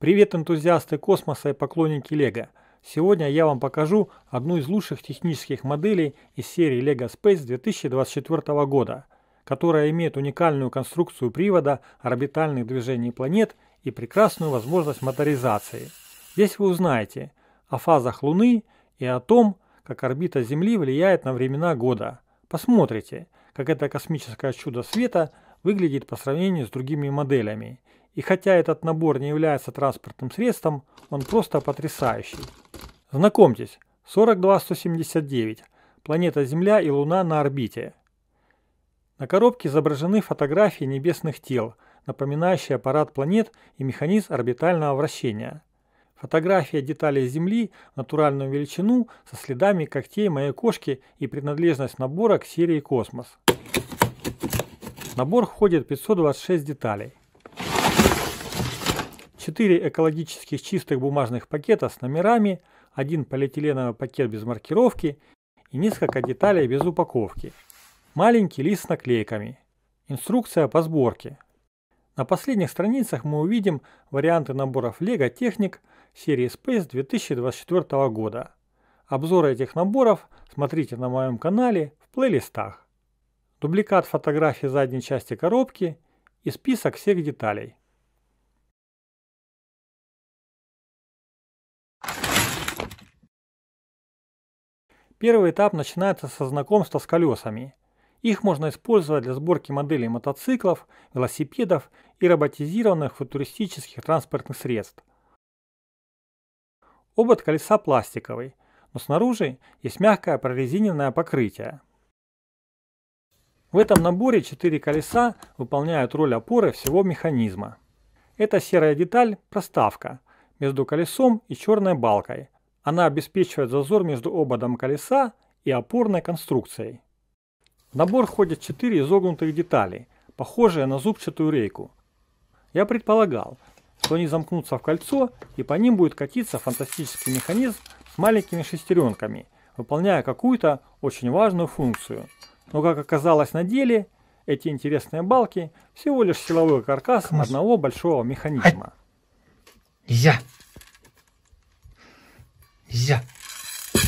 Привет, энтузиасты космоса и поклонники Лего! Сегодня я вам покажу одну из лучших технических моделей из серии LEGO Space 2024 года, которая имеет уникальную конструкцию привода, орбитальных движений планет и прекрасную возможность моторизации. Здесь вы узнаете о фазах Луны и о том, как орбита Земли влияет на времена года. Посмотрите, как это космическое чудо света выглядит по сравнению с другими моделями – и хотя этот набор не является транспортным средством, он просто потрясающий. Знакомьтесь, 42179, планета Земля и Луна на орбите. На коробке изображены фотографии небесных тел, напоминающие аппарат планет и механизм орбитального вращения. Фотография деталей Земли в натуральную величину со следами когтей моей кошки и принадлежность набора к серии «Космос». набор входит 526 деталей. 4 экологических чистых бумажных пакета с номерами, один полиэтиленовый пакет без маркировки и несколько деталей без упаковки. Маленький лист с наклейками. Инструкция по сборке. На последних страницах мы увидим варианты наборов Lego техник серии Space 2024 года. Обзоры этих наборов смотрите на моем канале в плейлистах. Дубликат фотографии задней части коробки и список всех деталей. Первый этап начинается со знакомства с колесами. Их можно использовать для сборки моделей мотоциклов, велосипедов и роботизированных футуристических транспортных средств. Обод колеса пластиковый, но снаружи есть мягкое прорезиненное покрытие. В этом наборе четыре колеса выполняют роль опоры всего механизма. Эта серая деталь – проставка между колесом и черной балкой, она обеспечивает зазор между ободом колеса и опорной конструкцией. В набор входят четыре изогнутых детали, похожие на зубчатую рейку. Я предполагал, что они замкнутся в кольцо и по ним будет катиться фантастический механизм с маленькими шестеренками, выполняя какую-то очень важную функцию. Но как оказалось на деле, эти интересные балки всего лишь силовой каркас одного большого механизма. Я. Зя. Но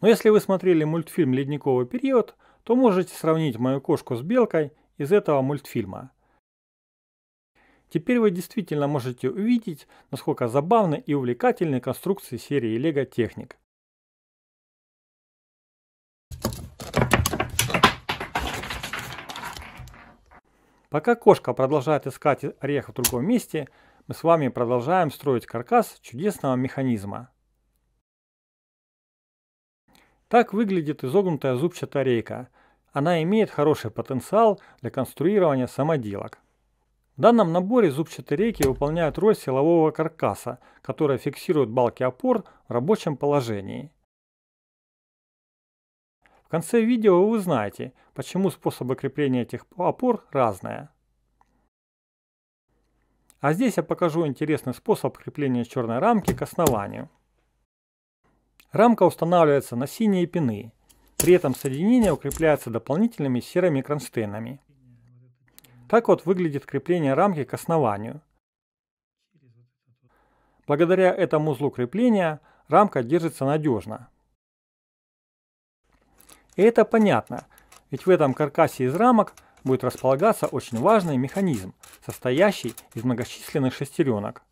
ну, если вы смотрели мультфильм «Ледниковый период», то можете сравнить мою кошку с белкой из этого мультфильма. Теперь вы действительно можете увидеть, насколько забавны и увлекательны конструкции серии Лего Техник. Пока кошка продолжает искать орех в другом месте, с вами продолжаем строить каркас чудесного механизма. Так выглядит изогнутая зубчатая рейка. Она имеет хороший потенциал для конструирования самоделок. В данном наборе зубчатые рейки выполняют роль силового каркаса, который фиксирует балки опор в рабочем положении. В конце видео вы узнаете, почему способы крепления этих опор разные. А здесь я покажу интересный способ крепления черной рамки к основанию. Рамка устанавливается на синие пины. При этом соединение укрепляется дополнительными серыми кронштейнами. Так вот выглядит крепление рамки к основанию. Благодаря этому узлу крепления рамка держится надежно. И это понятно, ведь в этом каркасе из рамок – будет располагаться очень важный механизм, состоящий из многочисленных шестеренок.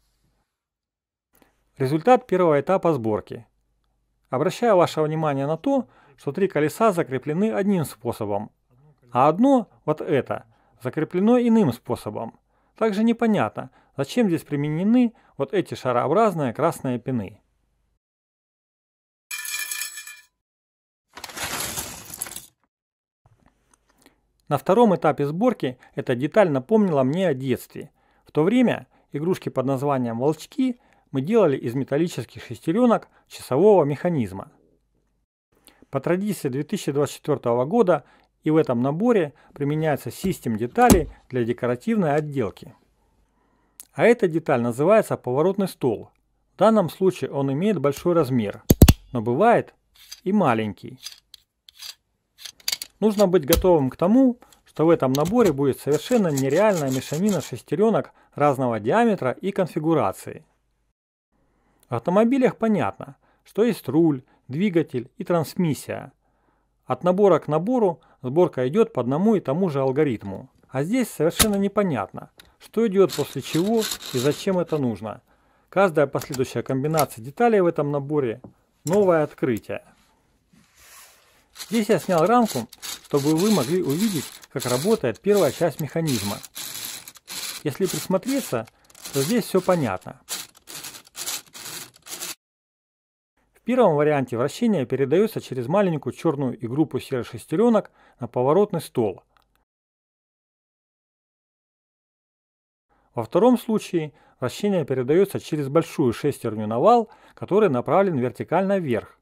Результат первого этапа сборки. Обращаю ваше внимание на то, что три колеса закреплены одним способом, а одно, вот это, закреплено иным способом. Также непонятно, зачем здесь применены вот эти шарообразные красные пины. На втором этапе сборки эта деталь напомнила мне о детстве. В то время игрушки под названием «Волчки» мы делали из металлических шестеренок часового механизма. По традиции 2024 года и в этом наборе применяются систем детали для декоративной отделки. А эта деталь называется поворотный стол. В данном случае он имеет большой размер, но бывает и маленький. Нужно быть готовым к тому, что в этом наборе будет совершенно нереальная мешанина шестеренок разного диаметра и конфигурации. В автомобилях понятно, что есть руль, двигатель и трансмиссия. От набора к набору сборка идет по одному и тому же алгоритму. А здесь совершенно непонятно, что идет после чего и зачем это нужно. Каждая последующая комбинация деталей в этом наборе – новое открытие. Здесь я снял рамку чтобы вы могли увидеть, как работает первая часть механизма. Если присмотреться, то здесь все понятно. В первом варианте вращение передается через маленькую черную игруппу серых шестеренок на поворотный стол. Во втором случае вращение передается через большую шестерню на вал, который направлен вертикально вверх.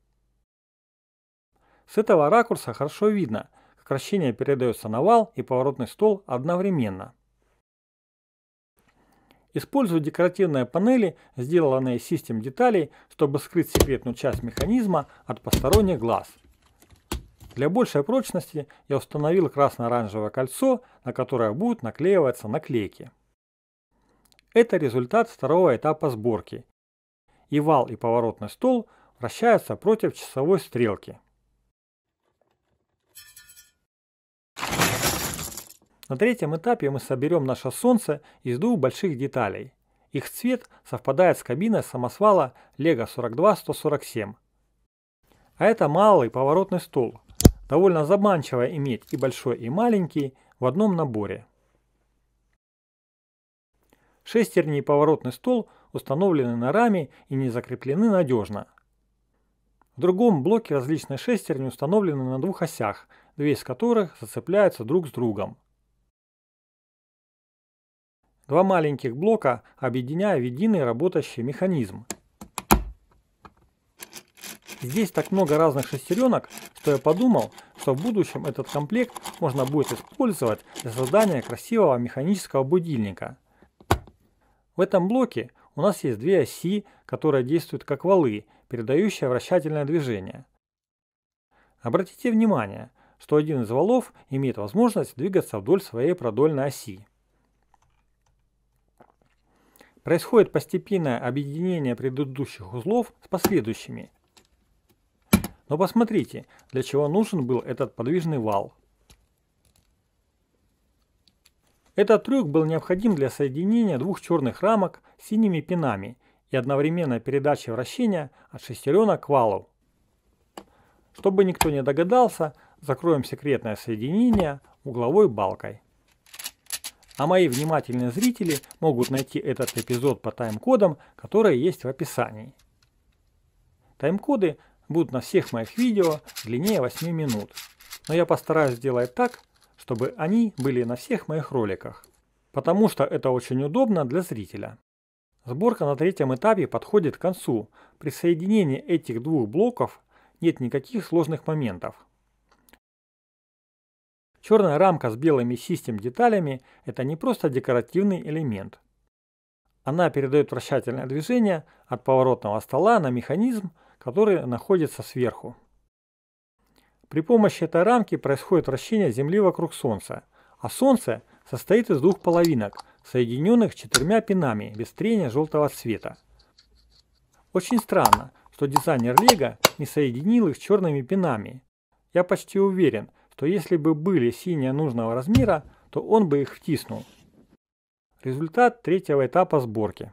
С этого ракурса хорошо видно, Вращение передается на вал и поворотный стол одновременно. Используя декоративные панели, сделанные из систем деталей, чтобы скрыть секретную часть механизма от посторонних глаз. Для большей прочности я установил красно-оранжевое кольцо, на которое будут наклеиваться наклейки. Это результат второго этапа сборки. И вал, и поворотный стол вращаются против часовой стрелки. На третьем этапе мы соберем наше Солнце из двух больших деталей. Их цвет совпадает с кабиной самосвала Lego 42147. А это малый поворотный стол. Довольно заманчиво иметь и большой, и маленький в одном наборе. Шестерни и поворотный стол установлены на раме и не закреплены надежно. В другом блоке различные шестерни установлены на двух осях, две из которых зацепляются друг с другом. Два маленьких блока, объединяя в единый работающий механизм. Здесь так много разных шестеренок, что я подумал, что в будущем этот комплект можно будет использовать для создания красивого механического будильника. В этом блоке у нас есть две оси, которые действуют как валы, передающие вращательное движение. Обратите внимание, что один из валов имеет возможность двигаться вдоль своей продольной оси. Происходит постепенное объединение предыдущих узлов с последующими. Но посмотрите, для чего нужен был этот подвижный вал. Этот трюк был необходим для соединения двух черных рамок с синими пинами и одновременной передачи вращения от шестеренок к валу. Чтобы никто не догадался, закроем секретное соединение угловой балкой а мои внимательные зрители могут найти этот эпизод по тайм-кодам, которые есть в описании. Тайм-коды будут на всех моих видео длиннее 8 минут, но я постараюсь сделать так, чтобы они были на всех моих роликах, потому что это очень удобно для зрителя. Сборка на третьем этапе подходит к концу. При соединении этих двух блоков нет никаких сложных моментов. Черная рамка с белыми систем деталями – это не просто декоративный элемент. Она передает вращательное движение от поворотного стола на механизм, который находится сверху. При помощи этой рамки происходит вращение Земли вокруг Солнца, а Солнце состоит из двух половинок, соединенных четырьмя пинами без трения желтого цвета. Очень странно, что дизайнер Лего не соединил их черными пинами. Я почти уверен, то если бы были синие нужного размера, то он бы их втиснул. Результат третьего этапа сборки.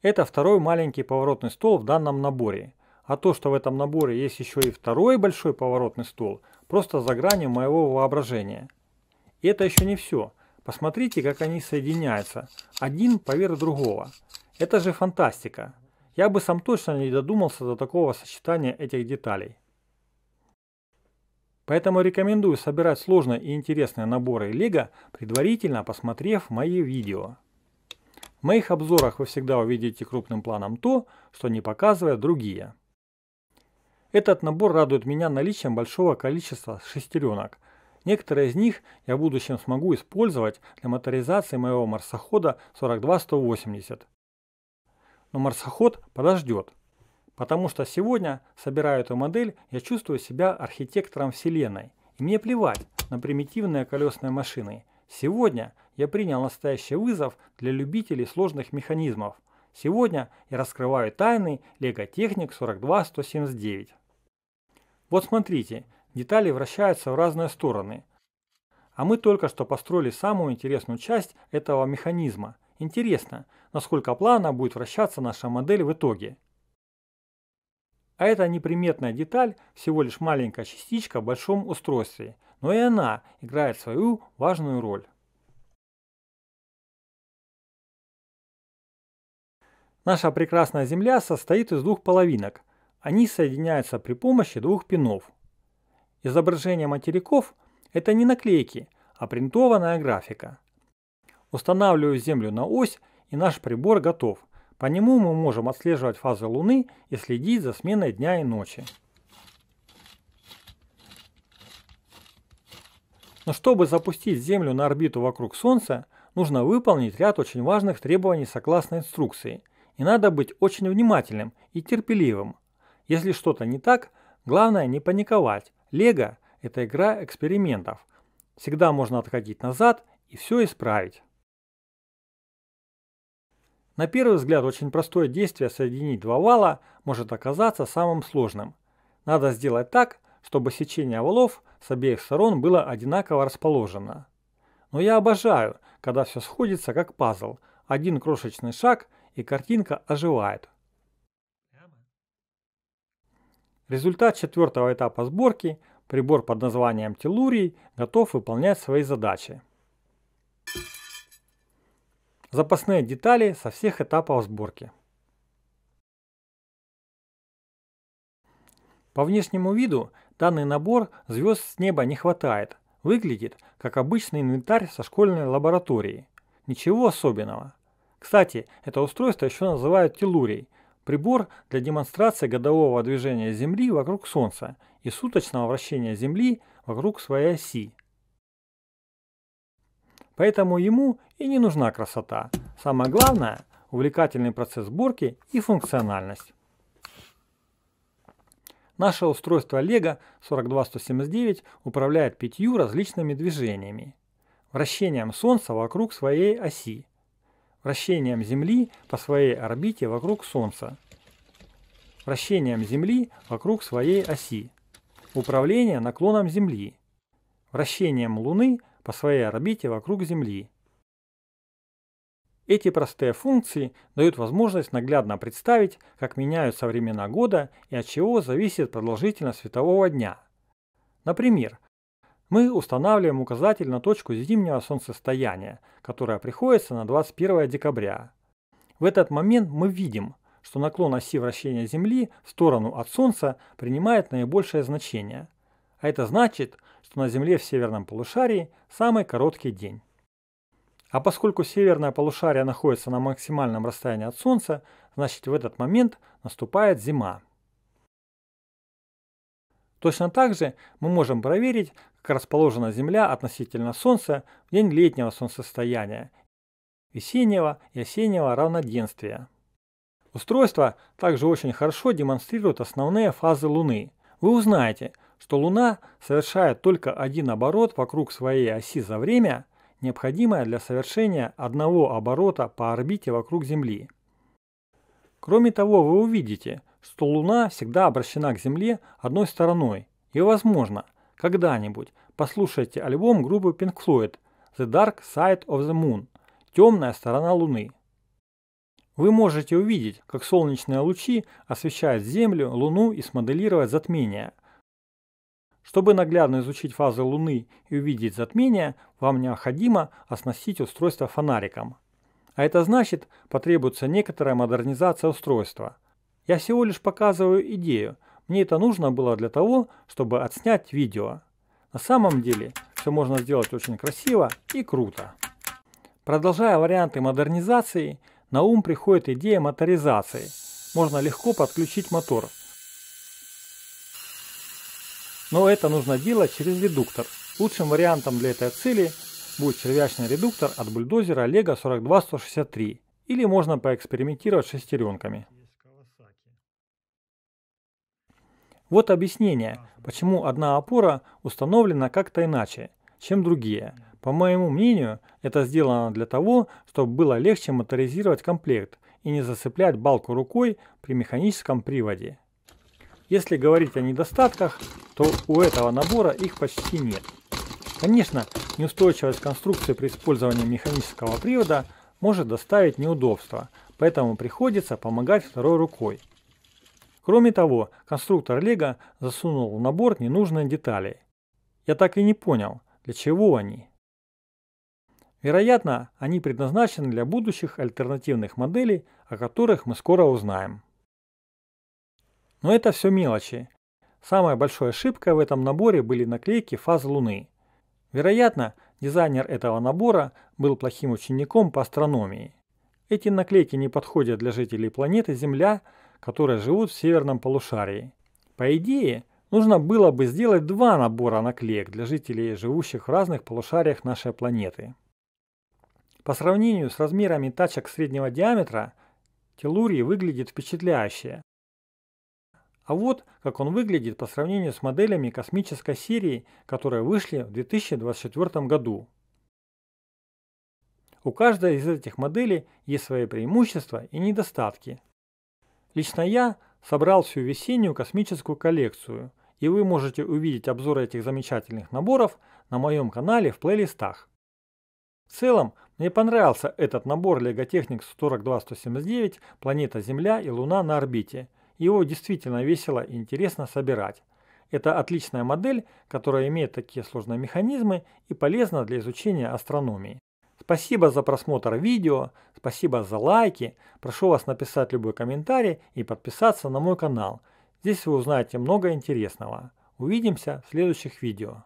Это второй маленький поворотный стол в данном наборе. А то, что в этом наборе есть еще и второй большой поворотный стол, просто за гранью моего воображения. И это еще не все. Посмотрите, как они соединяются. Один поверх другого. Это же фантастика. Я бы сам точно не додумался до такого сочетания этих деталей. Поэтому рекомендую собирать сложные и интересные наборы лего, предварительно посмотрев мои видео. В моих обзорах вы всегда увидите крупным планом то, что не показывают другие. Этот набор радует меня наличием большого количества шестеренок. Некоторые из них я в будущем смогу использовать для моторизации моего марсохода 42180 но марсоход подождет. Потому что сегодня, собирая эту модель, я чувствую себя архитектором Вселенной. И мне плевать на примитивные колесные машины. Сегодня я принял настоящий вызов для любителей сложных механизмов. Сегодня я раскрываю тайны Лего-техник 42179. Вот смотрите, детали вращаются в разные стороны. А мы только что построили самую интересную часть этого механизма. Интересно, насколько плавно будет вращаться наша модель в итоге. А эта неприметная деталь всего лишь маленькая частичка в большом устройстве, но и она играет свою важную роль. Наша прекрасная Земля состоит из двух половинок. Они соединяются при помощи двух пинов. Изображение материков – это не наклейки, а принтованная графика – Устанавливаю Землю на ось, и наш прибор готов. По нему мы можем отслеживать фазы Луны и следить за сменой дня и ночи. Но чтобы запустить Землю на орбиту вокруг Солнца, нужно выполнить ряд очень важных требований согласно инструкции. И надо быть очень внимательным и терпеливым. Если что-то не так, главное не паниковать. Лего – это игра экспериментов. Всегда можно отходить назад и все исправить. На первый взгляд, очень простое действие соединить два вала может оказаться самым сложным. Надо сделать так, чтобы сечение валов с обеих сторон было одинаково расположено. Но я обожаю, когда все сходится как пазл. Один крошечный шаг и картинка оживает. Результат четвертого этапа сборки, прибор под названием Телурий, готов выполнять свои задачи. Запасные детали со всех этапов сборки. По внешнему виду данный набор звезд с неба не хватает. Выглядит как обычный инвентарь со школьной лаборатории. Ничего особенного. Кстати, это устройство еще называют телурией. Прибор для демонстрации годового движения Земли вокруг Солнца и суточного вращения Земли вокруг своей оси. Поэтому ему и не нужна красота. Самое главное – увлекательный процесс сборки и функциональность. Наше устройство LEGO 42179 управляет пятью различными движениями. Вращением Солнца вокруг своей оси. Вращением Земли по своей орбите вокруг Солнца. Вращением Земли вокруг своей оси. Управление наклоном Земли. Вращением Луны по своей орбите вокруг Земли. Эти простые функции дают возможность наглядно представить, как меняются времена года и от чего зависит продолжительность светового дня. Например, мы устанавливаем указатель на точку зимнего солнцестояния, которая приходится на 21 декабря. В этот момент мы видим, что наклон оси вращения Земли в сторону от Солнца принимает наибольшее значение. А это значит, что на Земле в северном полушарии самый короткий день. А поскольку северное полушарие находится на максимальном расстоянии от Солнца, значит в этот момент наступает зима. Точно так же мы можем проверить, как расположена Земля относительно Солнца в день летнего солнцестояния, весеннего и осеннего равноденствия. Устройство также очень хорошо демонстрирует основные фазы Луны. Вы узнаете, что Луна совершает только один оборот вокруг своей оси за время, необходимое для совершения одного оборота по орбите вокруг Земли. Кроме того, вы увидите, что Луна всегда обращена к Земле одной стороной, и, возможно, когда-нибудь послушайте альбом группы Pink Floyd The Dark Side of the Moon – «Темная сторона Луны». Вы можете увидеть, как солнечные лучи освещают Землю, Луну и смоделировать затмение – чтобы наглядно изучить фазы Луны и увидеть затмение, вам необходимо оснастить устройство фонариком. А это значит, потребуется некоторая модернизация устройства. Я всего лишь показываю идею, мне это нужно было для того, чтобы отснять видео. На самом деле, все можно сделать очень красиво и круто. Продолжая варианты модернизации, на ум приходит идея моторизации. Можно легко подключить мотор – но это нужно делать через редуктор. Лучшим вариантом для этой цели будет червячный редуктор от бульдозера Олега 42163 или можно поэкспериментировать шестеренками. Вот объяснение, почему одна опора установлена как-то иначе, чем другие. По моему мнению, это сделано для того, чтобы было легче моторизировать комплект и не зацеплять балку рукой при механическом приводе. Если говорить о недостатках, то у этого набора их почти нет. Конечно, неустойчивость конструкции при использовании механического привода может доставить неудобства, поэтому приходится помогать второй рукой. Кроме того, конструктор Лего засунул в набор ненужные детали. Я так и не понял, для чего они. Вероятно, они предназначены для будущих альтернативных моделей, о которых мы скоро узнаем. Но это все мелочи. Самой большой ошибкой в этом наборе были наклейки фаз Луны. Вероятно, дизайнер этого набора был плохим учеником по астрономии. Эти наклейки не подходят для жителей планеты Земля, которые живут в северном полушарии. По идее, нужно было бы сделать два набора наклеек для жителей, живущих в разных полушариях нашей планеты. По сравнению с размерами тачек среднего диаметра, Телурий выглядит впечатляюще, а вот как он выглядит по сравнению с моделями космической серии, которые вышли в 2024 году. У каждой из этих моделей есть свои преимущества и недостатки. Лично я собрал всю весеннюю космическую коллекцию, и вы можете увидеть обзоры этих замечательных наборов на моем канале в плейлистах. В целом, мне понравился этот набор Lego Technics 42179 «Планета Земля и Луна на орбите», его действительно весело и интересно собирать. Это отличная модель, которая имеет такие сложные механизмы и полезна для изучения астрономии. Спасибо за просмотр видео, спасибо за лайки. Прошу вас написать любой комментарий и подписаться на мой канал. Здесь вы узнаете много интересного. Увидимся в следующих видео.